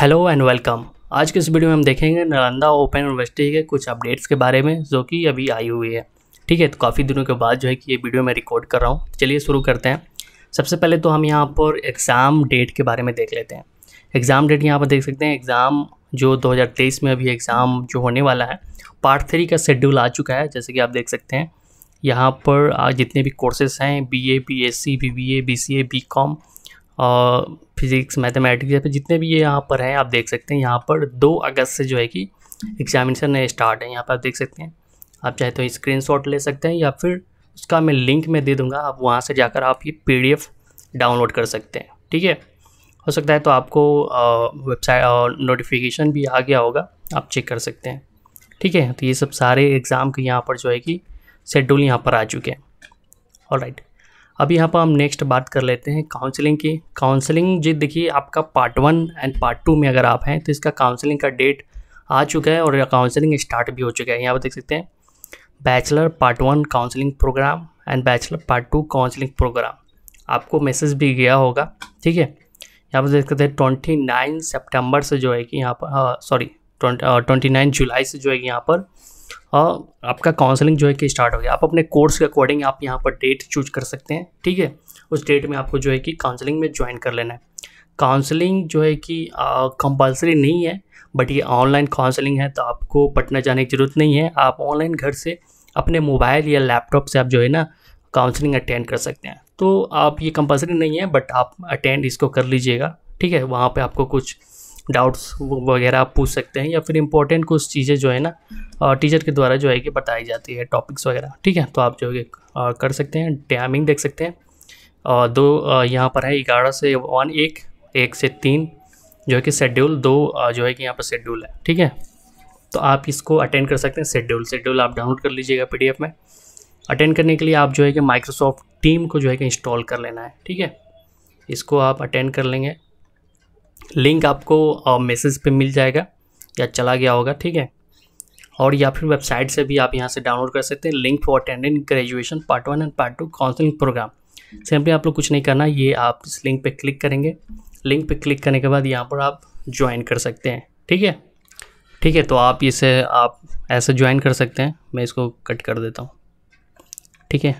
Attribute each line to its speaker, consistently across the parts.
Speaker 1: hello and welcome आज के इस वीडियो में हम देखेंगे नालंदा ओपन यूनिवर्सिटी के कुछ अपडेट्स के बारे में जो कि अभी आई हुई है ठीक है तो काफ़ी दिनों के बाद जो है कि ये वीडियो मैं रिकॉर्ड कर रहा हूँ चलिए शुरू करते हैं सबसे पहले तो हम यहाँ पर एग्ज़ाम डेट के बारे में देख लेते हैं एग्ज़ाम डेट यहाँ पर देख सकते हैं एग्ज़ाम जो दो में अभी एग्ज़ाम जो होने वाला है पार्ट थ्री का शेड्यूल आ चुका है जैसे कि आप देख सकते हैं यहाँ पर जितने भी कोर्सेस हैं B A B S C B B A B C A B com physics mathematics या फिर जितने भी ये यहाँ पर हैं आप देख सकते हैं यहाँ पर दो अगस्त से जो है कि एग्जामिनेशन स्टार्ट है यहाँ पर आप देख सकते हैं आप चाहे तो स्क्रीन ले सकते हैं या फिर उसका मैं लिंक में दे दूँगा आप वहाँ से जाकर आप ये पी डाउनलोड कर सकते हैं ठीक है हो सकता है तो आपको वेबसाइट और नोटिफिकेशन भी आ गया होगा आप चेक कर सकते हैं ठीक है तो ये सब सारे एग्ज़ाम के यहाँ पर जो है कि शेड्यूल यहाँ पर आ चुके हैं ऑल राइट अब यहाँ पर हम नेक्स्ट बात कर लेते हैं काउंसलिंग की काउंसलिंग जी देखिए आपका part one and part two में अगर आप हैं तो इसका काउंसलिंग का डेट आ चुका है और काउंसलिंग स्टार्ट भी हो चुका है यहाँ पर देख सकते हैं bachelor part one counselling program and bachelor part two counselling program आपको मैसेज भी गया होगा ठीक है यहाँ पर देख सकते हैं ट्वेंटी नाइन सेप्टेम्बर से जो है कि यहाँ पर सॉरी ट्वेंटी नाइन जुलाई से जो है कि यहाँ पर हाँ, आपका काउंसलिंग जो है कि स्टार्ट हो गया आप अपने कोर्स के अकॉर्डिंग आप यहाँ पर डेट चूज कर सकते हैं ठीक है उस डेट में आपको जो है कि काउंसलिंग में ज्वाइन कर लेना है काउंसलिंग जो है कि कंपलसरी नहीं है बट ये ऑनलाइन काउंसलिंग है तो आपको पटना जाने की ज़रूरत नहीं है आप ऑनलाइन घर से अपने मोबाइल या लैपटॉप से आप जो है ना काउंसलिंग अटेंड कर सकते हैं तो आप ये कंपलसरी नहीं है बट आप अटेंड इसको कर लीजिएगा ठीक है वहाँ पे आपको कुछ डाउट्स वगैरह आप पूछ सकते हैं या फिर इम्पोर्टेंट कुछ चीज़ें जो है ना टीचर के द्वारा जो है कि बताई जाती है टॉपिक्स वगैरह ठीक है तो आप जो है कर सकते हैं टाइमिंग देख सकते हैं और दो यहाँ पर है ग्यारह से वन एक एक से तीन जो है कि शेड्यूल दो जो है कि यहाँ पर शेड्यूल है ठीक है तो आप इसको अटेंड कर सकते हैं शेड्यूल शेड्यूल आप डाउनलोड कर लीजिएगा पी में अटेंड करने के लिए आप जो है कि माइक्रोसॉफ्ट टीम को जो है कि इंस्टॉल कर लेना है ठीक है इसको आप अटेंड कर लेंगे लिंक आपको मैसेज पे मिल जाएगा या चला गया होगा ठीक है और या फिर वेबसाइट से भी आप यहाँ से डाउनलोड कर सकते हैं link for attending graduation part one and part two counselling program simply आप लोग कुछ नहीं करना ये आप इस लिंक पे क्लिक करेंगे लिंक पे क्लिक करने के बाद यहाँ पर आप ज्वाइन कर सकते हैं ठीक है ठीक है तो आप इसे आप ऐसे ज्वाइन कर सकते हैं मैं इसको कट कर देता हूँ ठीक है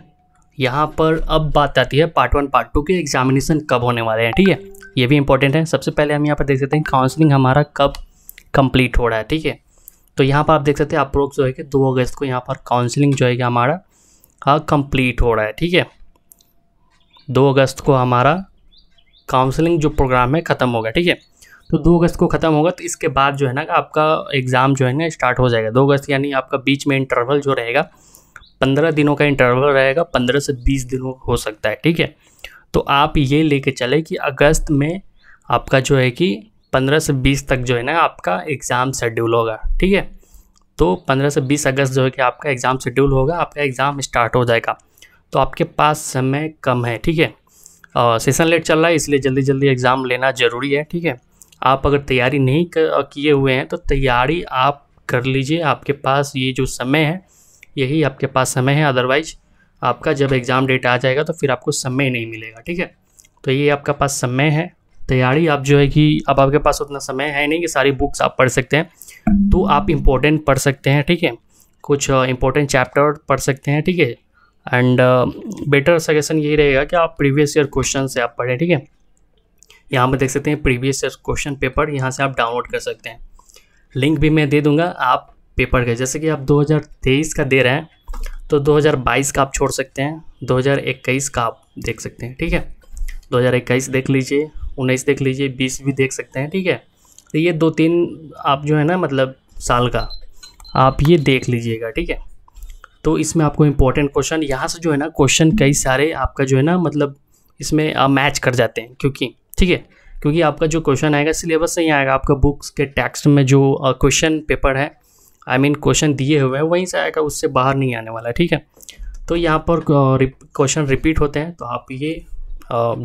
Speaker 1: यहाँ पर अब बात आती है पार्ट वन पार्ट टू के एग्जामिनेशन कब होने वाले हैं ठीक है ये भी इंपॉर्टेंट है सबसे पहले हम यहाँ पर देख सकते हैं काउंसलिंग हमारा कब कंप्लीट हो रहा है ठीक है तो यहाँ पर आप देख सकते हैं अप्रोक्स जो है कि दो अगस्त को यहाँ पर काउंसलिंग जो है कि हमारा हाँ कंप्लीट हो रहा है ठीक है दो अगस्त को हमारा काउंसलिंग जो प्रोग्राम है ख़त्म होगा ठीक है तो दो अगस्त को ख़त्म होगा तो इसके बाद जो है ना आपका एग्ज़ाम जो है ना स्टार्ट हो जाएगा दो अगस्त यानी आपका बीच में इंटरवल जो रहेगा पंद्रह दिनों का इंटरवल रहेगा पंद्रह से बीस दिनों हो सकता है ठीक है तो आप ये लेके चले कि अगस्त में आपका जो है कि 15 से 20 तक जो है ना आपका एग्ज़ाम शेड्यूल होगा ठीक है तो 15 से 20 अगस्त जो है कि आपका एग्ज़ाम शेड्यूल होगा आपका एग्ज़ाम स्टार्ट हो जाएगा तो आपके पास समय कम है ठीक है सेशन लेट चल रहा है इसलिए जल्दी जल्दी एग्ज़ाम लेना ज़रूरी है ठीक है आप अगर तैयारी नहीं किए हुए हैं तो तैयारी आप कर लीजिए आपके पास ये जो समय है यही आपके पास समय है अदरवाइज आपका जब एग्ज़ाम डेट आ जाएगा तो फिर आपको समय नहीं मिलेगा ठीक है तो ये आपका पास समय है तैयारी आप जो है कि अब आपके पास उतना समय है नहीं कि सारी बुक्स आप पढ़ सकते हैं तो आप इम्पोर्टेंट पढ़ सकते हैं ठीक है कुछ इम्पोर्टेंट चैप्टर पढ़ सकते हैं ठीक है एंड बेटर सजेशन यही रहेगा कि आप प्रीवियस ईयर क्वेश्चन से आप पढ़ें ठीक है यहाँ पर देख सकते हैं प्रीवियस ईयर क्वेश्चन पेपर यहाँ से आप डाउनलोड कर सकते हैं लिंक भी मैं दे दूँगा आप पेपर का जैसे कि आप 2023 का दे रहे हैं तो 2022 का आप छोड़ सकते हैं 2021 का आप देख सकते हैं ठीक है 2021 देख लीजिए उन्नीस देख लीजिए बीस भी देख सकते हैं ठीक है तो ये दो तीन आप जो है ना मतलब साल का आप ये देख लीजिएगा ठीक है तो इसमें आपको इम्पोर्टेंट क्वेश्चन यहाँ से जो है ना क्वेश्चन कई सारे आपका जो है ना मतलब इसमें मैच कर जाते हैं क्योंकि ठीक है क्योंकि आपका जो क्वेश्चन आएगा सिलेबस से ही आएगा आपका बुक्स के टेक्स्ट में जो क्वेश्चन पेपर है आई मीन क्वेश्चन दिए हुए हैं वहीं से आएगा उससे बाहर नहीं आने वाला ठीक है तो यहाँ पर क्वेश्चन रिपीट होते हैं तो आप ये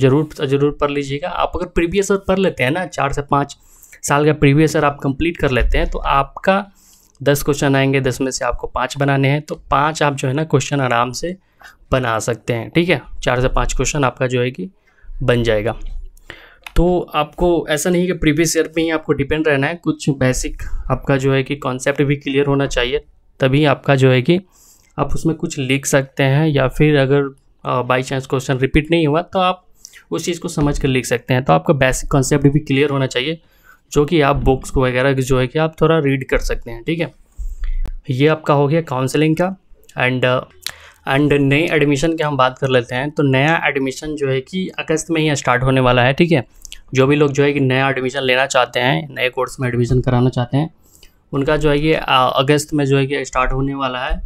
Speaker 1: ज़रूर ज़रूर पढ़ लीजिएगा आप अगर प्रीवियस ईयर पढ़ लेते हैं ना चार से पाँच साल का प्रीवियस ईयर आप कंप्लीट कर लेते हैं तो आपका दस क्वेश्चन आएंगे दस में से आपको पाँच बनाने हैं तो पाँच आप जो है ना क्वेश्चन आराम से बना सकते हैं ठीक है चार से पाँच क्वेश्चन आपका जो है कि बन जाएगा तो आपको ऐसा नहीं कि प्रीवियस ईयर में ही आपको डिपेंड रहना है कुछ बेसिक आपका जो है कि कॉन्सेप्ट भी क्लियर होना चाहिए तभी आपका जो है कि आप उसमें कुछ लिख सकते हैं या फिर अगर बाई चांस क्वेश्चन रिपीट नहीं हुआ तो आप उस चीज़ को समझ कर लिख सकते हैं तो आपका बेसिक कॉन्सेप्ट भी क्लियर होना चाहिए जो कि आप बुक्स वगैरह जो है कि आप थोड़ा रीड कर सकते हैं ठीक है ये आपका हो गया काउंसलिंग का एंड एंड नए एडमिशन की हम बात कर लेते हैं तो नया एडमिशन जो है कि अगस्त में ही स्टार्ट होने वाला है ठीक है जो भी लोग जो है कि नया एडमिशन लेना चाहते हैं नए कोर्स में एडमिशन कराना चाहते हैं उनका जो है कि अगस्त में जो है कि स्टार्ट होने वाला है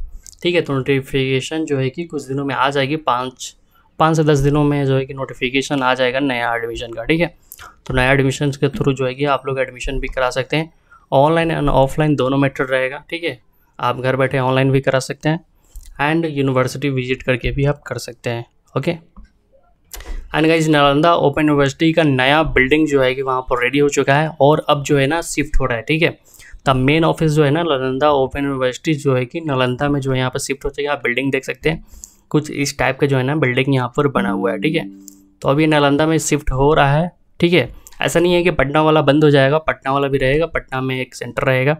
Speaker 1: ठीक है तो नोटिफिकेशन जो है कि कुछ दिनों में आ जाएगी पाँच पाँच से दस दिनों में जो है कि नोटिफिकेशन आ जाएगा नया एडमिशन का ठीक है तो नया एडमिशन के थ्रू जो है कि आप लोग एडमिशन भी करा सकते हैं ऑनलाइन एंड ऑफलाइन दोनों मेथड रहेगा ठीक है आप घर बैठे ऑनलाइन भी करा सकते हैं एंड यूनिवर्सिटी विजिट करके भी आप कर सकते हैं okay and guys Nalanda open university का नया बिल्डिंग जो है कि वहाँ पर रेडी हो चुका है और अब जो है ना शिफ्ट हो रहा है ठीक है द मेन ऑफिस जो है ना नालंदा ओपन यूनिवर्सिटी जो है कि नालंदा में जो है यहाँ पर शिफ्ट हो चुका है आप बिल्डिंग देख सकते हैं कुछ इस टाइप का जो है ना बिल्डिंग यहाँ पर बना हुआ है ठीक है तो अभी नालंदा में शिफ्ट हो रहा है ठीक है ऐसा नहीं है कि पटना वाला बंद हो जाएगा पटना वाला भी रहेगा पटना में एक सेंटर रहेगा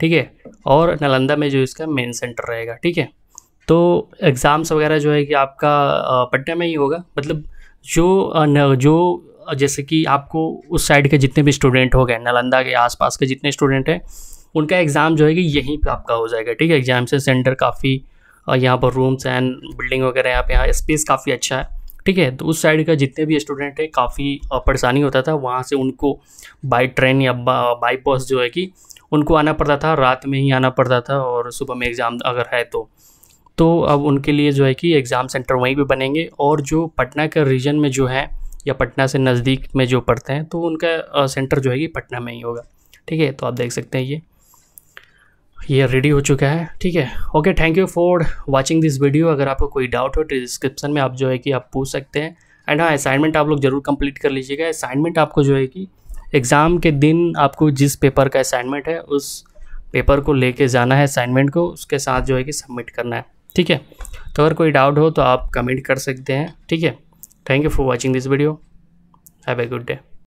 Speaker 1: ठीक है और नालंदा में जो इसका मेन सेंटर रहेगा ठीक है तो एग्ज़ाम्स वगैरह जो है कि आपका पटना में ही होगा मतलब जो जो जैसे कि आपको उस साइड के जितने भी स्टूडेंट हो गए नालंदा के आसपास के जितने स्टूडेंट हैं उनका एग्ज़ाम जो है कि यहीं पे आपका हो जाएगा ठीक है एग्ज़ाम से सेंटर काफ़ी यहाँ पर रूम्स एंड बिल्डिंग वगैरह यहाँ पे यहाँ स्पेस काफ़ी अच्छा है ठीक है तो उस साइड का जितने भी स्टूडेंट हैं काफ़ी परेशानी होता था वहाँ से उनको बाई ट्रेन या बाई बस जो है कि उनको आना पड़ता था रात में ही आना पड़ता था और सुबह में एग्ज़ाम अगर है तो तो अब उनके लिए जो है कि एग्ज़ाम सेंटर वहीं पे बनेंगे और जो पटना के रीजन में जो है या पटना से नज़दीक में जो पढ़ते हैं तो उनका सेंटर जो है कि पटना में ही होगा ठीक है तो आप देख सकते हैं ये ये रेडी हो चुका है ठीक है okay thank you for watching this video अगर आपको कोई डाउट हो तो डिस्क्रिप्शन में आप जो है कि आप पूछ सकते हैं एंड हाँ असाइनमेंट आप लोग ज़रूर कंप्लीट कर लीजिएगा असाइनमेंट आपको जो है कि एग्ज़ाम के दिन आपको जिस पेपर का असाइनमेंट है उस पेपर को लेके जाना है असाइनमेंट को उसके साथ जो है कि सबमिट करना है ठीक है तो अगर कोई डाउट हो तो आप कमेंट कर सकते हैं ठीक है thank you for watching this video have a good day